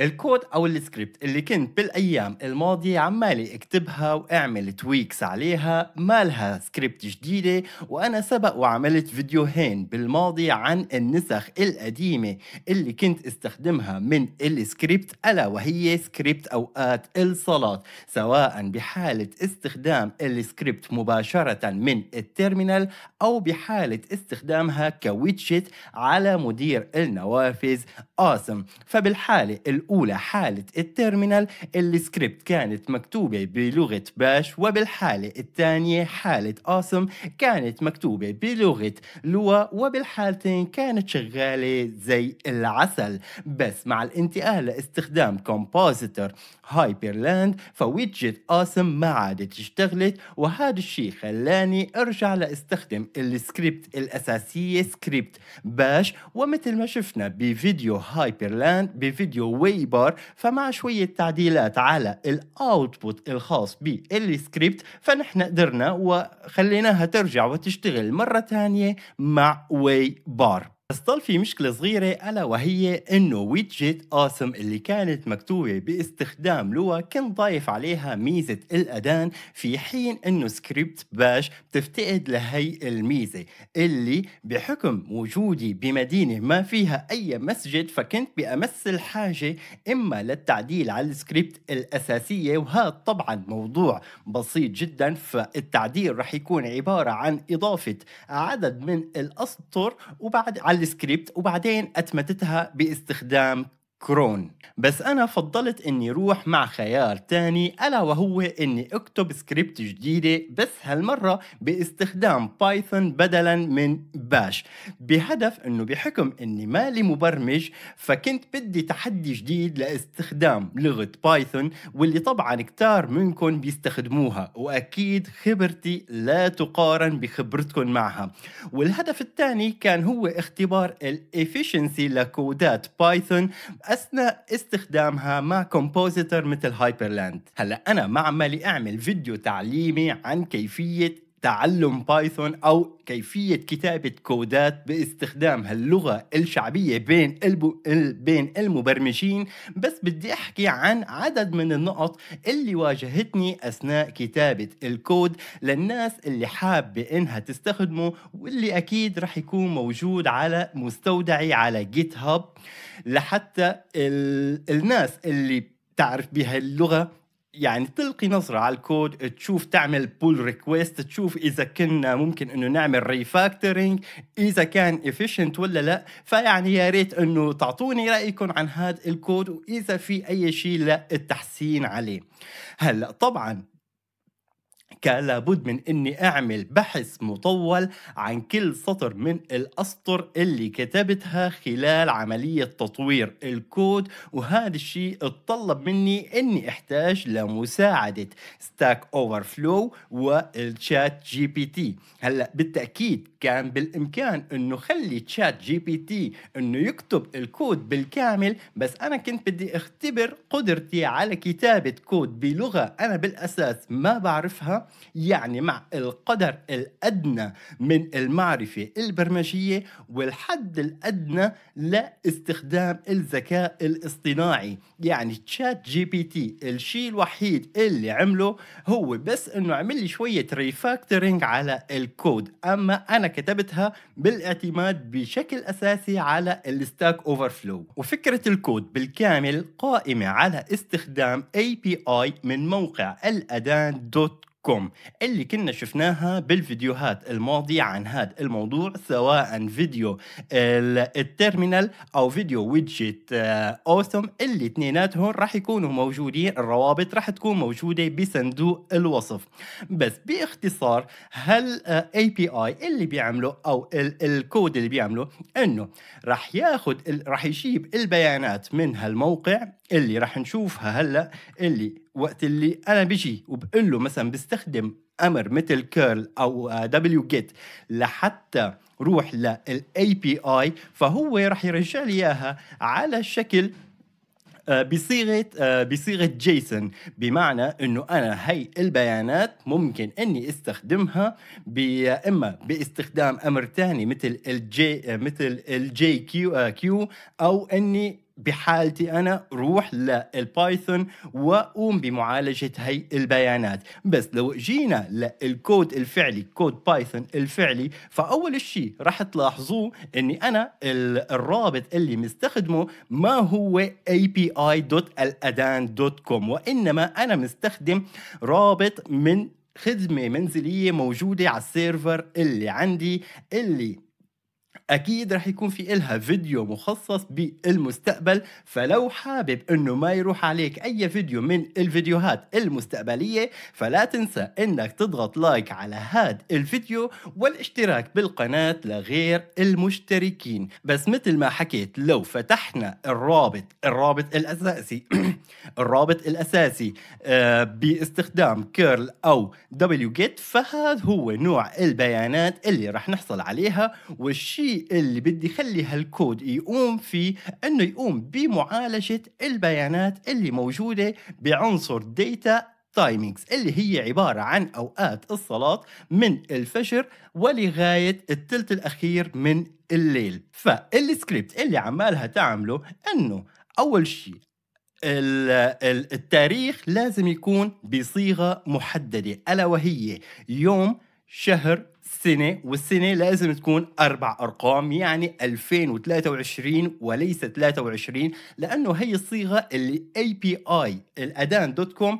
الكود او السكريبت اللي كنت بالايام الماضيه عمالي اكتبها واعمل تويكس عليها مالها سكريبت جديده وانا سبق وعملت فيديوهين بالماضي عن النسخ القديمه اللي كنت استخدمها من السكريبت الا وهي سكريبت اوقات الصلاه سواء بحاله استخدام السكريبت مباشره من التيرمينال أو بحالة استخدامها كويتشت على مدير النوافذ آسم فبالحالة الأولى حالة التيرمينال السكريبت كانت مكتوبة بلغة باش وبالحالة الثانية حالة آسم كانت مكتوبة بلغة لوا وبالحالتين كانت شغالة زي العسل بس مع الانتقال لاستخدام كومبوزيتور هايبرلاند فويتجت آسم ما عادت اشتغلت وهذا الشيء خلاني ارجع لاستخدم السكريبت الاساسيه سكريبت باش ومثل ما شفنا بفيديو هايبرلاند بفيديو ويبر فمع شويه تعديلات على الاوتبوت الخاص بالسكريبت فنحن قدرنا وخليناها ترجع وتشتغل مره ثانيه مع ويبر بس ضل في مشكلة صغيرة ألا وهي إنه ويدجت آسم اللي كانت مكتوبة باستخدام لوا كان ضايف عليها ميزة الأذان في حين إنه سكريبت باش بتفتقد لهي الميزة اللي بحكم وجودي بمدينة ما فيها أي مسجد فكنت بأمس الحاجة إما للتعديل على السكريبت الأساسية وهذا طبعا موضوع بسيط جدا فالتعديل رح يكون عبارة عن إضافة عدد من الأسطر وبعد على السكريبت وبعدين اتمتتها باستخدام كرون بس أنا فضلت إني روح مع خيار تاني ألا وهو إني أكتب سكريبت جديدة بس هالمرة باستخدام بايثون بدلا من باش بهدف إنه بحكم إني مالي مبرمج فكنت بدي تحدي جديد لاستخدام لغة بايثون واللي طبعا كتار منكم بيستخدموها وأكيد خبرتي لا تقارن بخبرتكم معها والهدف الثاني كان هو اختبار الافشنسي لكودات بايثون اثناء استخدامها مع كومبوزيتر مثل هايبرلاند هلا انا ما عمالي اعمل فيديو تعليمي عن كيفيه تعلم بايثون أو كيفية كتابة كودات باستخدام هاللغة الشعبية بين البو... بين المبرمجين بس بدي أحكي عن عدد من النقط اللي واجهتني أثناء كتابة الكود للناس اللي حابة إنها تستخدمه واللي أكيد رح يكون موجود على مستودعي على جيت هاب لحتى ال... الناس اللي بتعرف بهاللغة يعني تلقي نظرة على الكود تشوف تعمل بول ريكويست تشوف إذا كنا ممكن إنه نعمل ريفاكتورينج إذا كان efficient ولا لا فيعني يا ريت إنه تعطوني رأيكم عن هذا الكود وإذا في أي شيء للتحسين عليه هلا طبعا كذلك لابد من اني اعمل بحث مطول عن كل سطر من الاسطر اللي كتبتها خلال عملية تطوير الكود وهذا الشيء اتطلب مني اني احتاج لمساعدة ستاك اوفر فلو والشات جي بي تي هلا بالتأكيد كان بالامكان انه خلي تشات جي بي تي انه يكتب الكود بالكامل بس انا كنت بدي اختبر قدرتي على كتابة كود بلغة انا بالاساس ما بعرفها يعني مع القدر الأدنى من المعرفة البرمجية والحد الأدنى لاستخدام الذكاء الاصطناعي يعني تشات جي بي تي الشيء الوحيد اللي عمله هو بس انه عمل لي شوية ريفاكتورينج على الكود اما انا كتبتها بالاعتماد بشكل اساسي على الستاك اوفر فلو وفكرة الكود بالكامل قائمة على استخدام اي بي اي من موقع الادان دوت كوم اللي كنا شفناها بالفيديوهات الماضية عن هذا الموضوع سواء فيديو التيرمينال او فيديو ويدجت آه، اوثم اللي اثنيناتهم راح يكونوا موجودين الروابط راح تكون موجودة بصندوق الوصف بس باختصار هل اي بي اي اللي بيعمله او الكود اللي بيعمله انه راح ياخد راح يجيب البيانات من هالموقع اللي راح نشوفها هلا اللي وقت اللي انا بجي وبقول له مثلا بستخدم امر مثل كيرل او آه، دبليو جيت لحتى روح للاي بي اي فهو راح يرجع لي اياها على شكل آه، بصيغه آه، بصيغه جيسون بمعنى انه انا هي البيانات ممكن اني استخدمها اما باستخدام امر ثاني مثل الجي مثل الجي كيو كيو او اني بحالتي انا روح للبايثون واقوم بمعالجه هي البيانات بس لو جينا للكود الفعلي كود بايثون الفعلي فاول شيء راح تلاحظوه اني انا الرابط اللي مستخدمه ما هو api.aladan.com وانما انا مستخدم رابط من خدمه منزليه موجوده على السيرفر اللي عندي اللي اكيد رح يكون في إلها فيديو مخصص بالمستقبل فلو حابب انه ما يروح عليك اي فيديو من الفيديوهات المستقبليه فلا تنسى انك تضغط لايك على هاد الفيديو والاشتراك بالقناه لغير المشتركين بس مثل ما حكيت لو فتحنا الرابط الرابط الاساسي الرابط الاساسي آه، باستخدام كيرل او دبليو جيت فهذا هو نوع البيانات اللي رح نحصل عليها والشيء اللي بدي خلي هالكود يقوم فيه انه يقوم بمعالجه البيانات اللي موجوده بعنصر ديتا تايمينجز اللي هي عبارة عن أوقات الصلاة من الفجر ولغاية الثلث الأخير من الليل فالسكريبت اللي عمالها تعمله أنه أول شيء التاريخ لازم يكون بصيغة محددة ألا وهي يوم شهر السنة والسنة لازم تكون أربع أرقام يعني 2023 وليس 23 لأنه هي الصيغة اللي API الأدان دوت كوم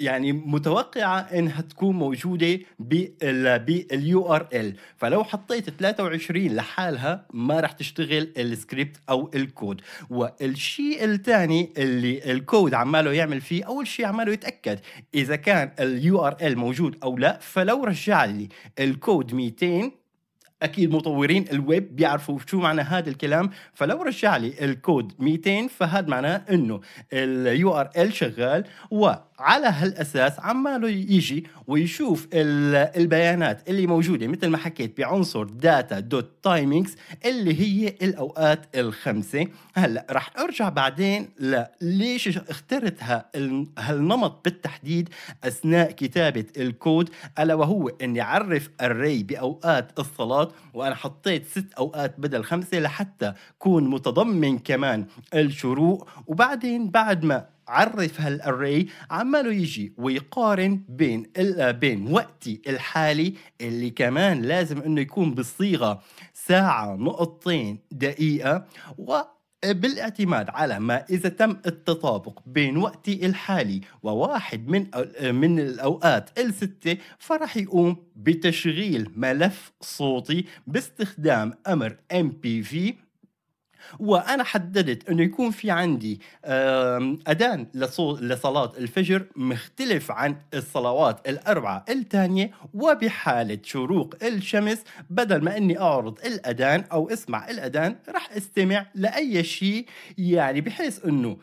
يعني متوقعه انها تكون موجوده باليو ار ال فلو حطيت 23 لحالها ما راح تشتغل السكريبت او الكود والشيء الثاني اللي الكود عماله يعمل فيه اول شيء عماله يتاكد اذا كان اليو ار ال موجود او لا فلو رجع لي الكود 200 اكيد مطورين الويب بيعرفوا شو معنى هذا الكلام فلو رجع لي الكود 200 فهذا معناه انه اليو ار ال شغال و على هالاساس عماله يجي ويشوف البيانات اللي موجوده مثل ما حكيت بعنصر داتا دوت تايمينجز اللي هي الاوقات الخمسه هلا رح ارجع بعدين ليش اخترت هالنمط بالتحديد اثناء كتابه الكود الا وهو اني اعرف الري باوقات الصلاه وانا حطيت ست اوقات بدل خمسه لحتى كون متضمن كمان الشروق وبعدين بعد ما عرف هالاري عماله يجي ويقارن بين بين وقتي الحالي اللي كمان لازم انه يكون بالصيغه ساعه نقطتين دقيقه و بالاعتماد على ما إذا تم التطابق بين وقتي الحالي وواحد من من الأوقات الستة فرح يقوم بتشغيل ملف صوتي باستخدام أمر ام بي في وانا حددت انه يكون في عندي اذان لصلاه الفجر مختلف عن الصلوات الاربعه الثانيه وبحاله شروق الشمس بدل ما اني اعرض الاذان او اسمع الاذان راح استمع لاي شيء يعني بحيث انه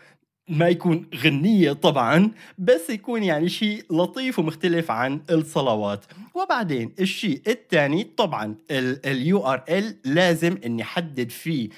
ما يكون غنية طبعا بس يكون يعني شيء لطيف ومختلف عن الصلوات وبعدين الشيء الثاني طبعا اليو ار ال لازم اني احدد فيه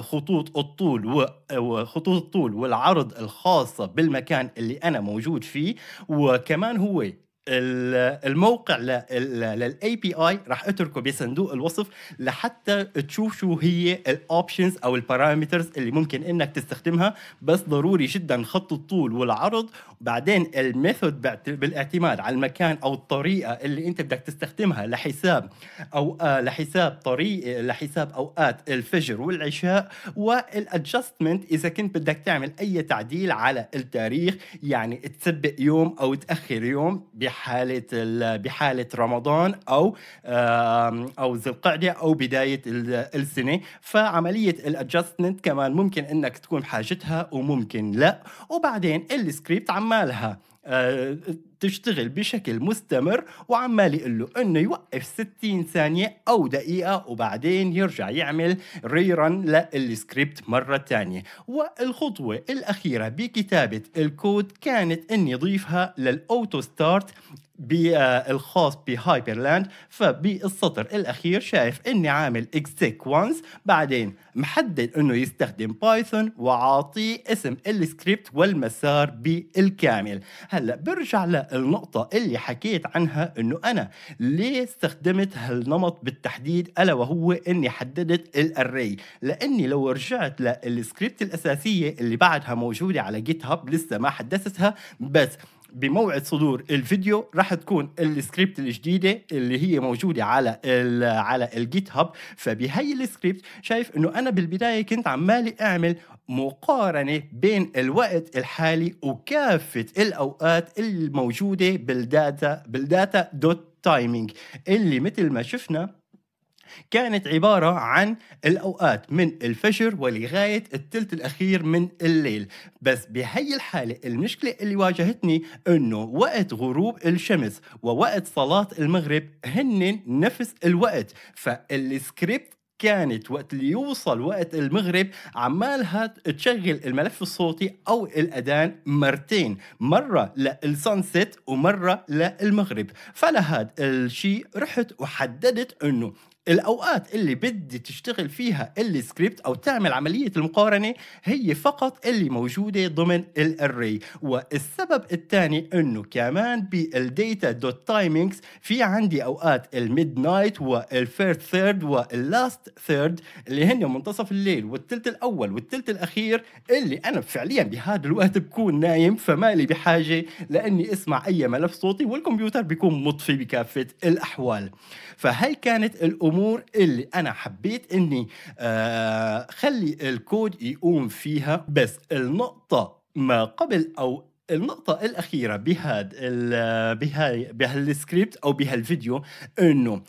خطوط الطول وخطوط الطول والعرض الخاصة بالمكان اللي انا موجود فيه وكمان هو الموقع للاي بي اي راح اتركه بصندوق الوصف لحتى تشوف شو هي الاوبشنز او البارامترز اللي ممكن انك تستخدمها بس ضروري جدا خط الطول والعرض وبعدين الميثود بالاعتماد على المكان او الطريقه اللي انت بدك تستخدمها لحساب او آه، لحساب طريق لحساب اوقات الفجر والعشاء والادجستمنت اذا كنت بدك تعمل اي تعديل على التاريخ يعني تسبق يوم او تاخر يوم بحاله بحاله رمضان او او ذي القعده او بدايه السنه فعمليه الادجستمنت كمان ممكن انك تكون بحاجتها وممكن لا وبعدين السكريبت عمالها آه، تشتغل بشكل مستمر وعمال يقول له انه يوقف 60 ثانيه او دقيقه وبعدين يرجع يعمل ريرن للسكريبت مره ثانيه والخطوه الاخيره بكتابه الكود كانت اني اضيفها للاوتو ستارت بالخاص لاند فبالسطر الاخير شايف اني عامل اكزيك وانس بعدين محدد انه يستخدم بايثون وعاطيه اسم السكريبت والمسار بالكامل هلا برجع للنقطه اللي حكيت عنها انه انا ليه استخدمت هالنمط بالتحديد الا وهو اني حددت الاري لاني لو رجعت للسكريبت الاساسيه اللي بعدها موجوده على جيت هاب لسه ما حدثتها بس بموعد صدور الفيديو راح تكون السكريبت الجديده اللي هي موجوده على الـ على الجيت هاب فبهي السكريبت شايف انه انا بالبدايه كنت عمالي اعمل مقارنة بين الوقت الحالي وكافة الأوقات الموجودة بالداتا بالداتا دوت تايمينج اللي مثل ما شفنا كانت عبارة عن الأوقات من الفجر ولغاية الثلث الأخير من الليل بس بهي الحالة المشكلة اللي واجهتني أنه وقت غروب الشمس ووقت صلاة المغرب هن نفس الوقت فالسكريبت كانت وقت اللي يوصل وقت المغرب عمالها تشغل الملف الصوتي او الاذان مرتين مره للسانست ومره للمغرب فلهذا الشيء رحت وحددت انه الاوقات اللي بدي تشتغل فيها السكريبت او تعمل عمليه المقارنه هي فقط اللي موجوده ضمن الاري والسبب الثاني انه كمان بالديتا دوت تايمينجز في عندي اوقات الميد نايت والفيرست ثيرد واللاست ثيرد اللي هن منتصف الليل والثلث الاول والثلث الاخير اللي انا فعليا بهذا الوقت بكون نايم فمالي بحاجه لاني اسمع اي ملف صوتي والكمبيوتر بيكون مطفي بكافه الاحوال فهي كانت الأمور الامور اللي انا حبيت اني آه، خلي الكود يقوم فيها بس النقطه ما قبل او النقطة الأخيرة بهذا بهالسكريبت أو بهالفيديو إنه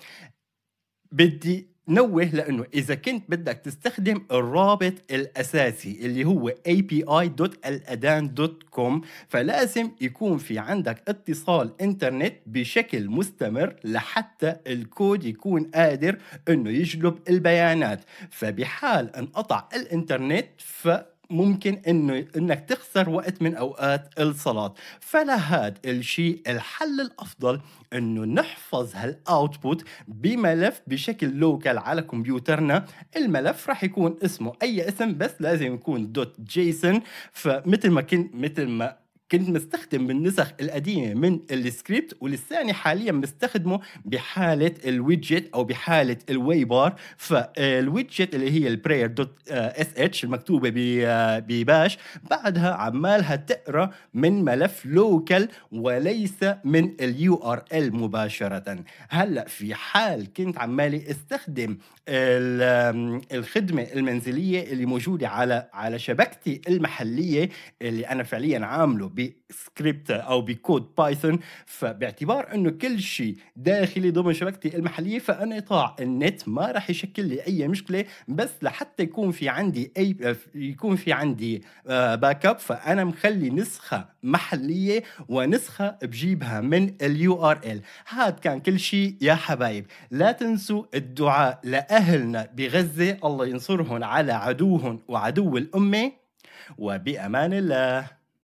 بدي نوه لانه اذا كنت بدك تستخدم الرابط الاساسي اللي هو api.aladan.com فلازم يكون في عندك اتصال انترنت بشكل مستمر لحتى الكود يكون قادر انه يجلب البيانات فبحال انقطع الانترنت ف ممكن انه انك تخسر وقت من اوقات الصلاه فلهذا الشيء الحل الافضل انه نحفظ هالاوتبوت بملف بشكل لوكال على كمبيوترنا الملف راح يكون اسمه اي اسم بس لازم يكون دوت جيسون فمثل ما كنت مثل ما كنت مستخدم بالنسخ القديمه من السكريبت ولساني حاليا مستخدمه بحاله الويدجت او بحاله الواي بار فالويدجت اللي هي البراير دوت آه، اس اتش المكتوبه آه، بباش بعدها عمالها تقرا من ملف لوكال وليس من اليو ار ال مباشره هلا في حال كنت عمالي استخدم الخدمه المنزليه اللي موجوده على على شبكتي المحليه اللي انا فعليا عامله بسكريبت او بكود بايثون فباعتبار انه كل شيء داخلي ضمن شبكتي المحليه فانقطاع النت ما راح يشكل لي اي مشكله بس لحتى يكون في عندي اي يكون في عندي باك آه، اب فانا مخلي نسخه محليه ونسخه بجيبها من اليو ار ال هاد كان كل شيء يا حبايب لا تنسوا الدعاء لاهلنا بغزه الله ينصرهم على عدوهم وعدو الامه وبامان الله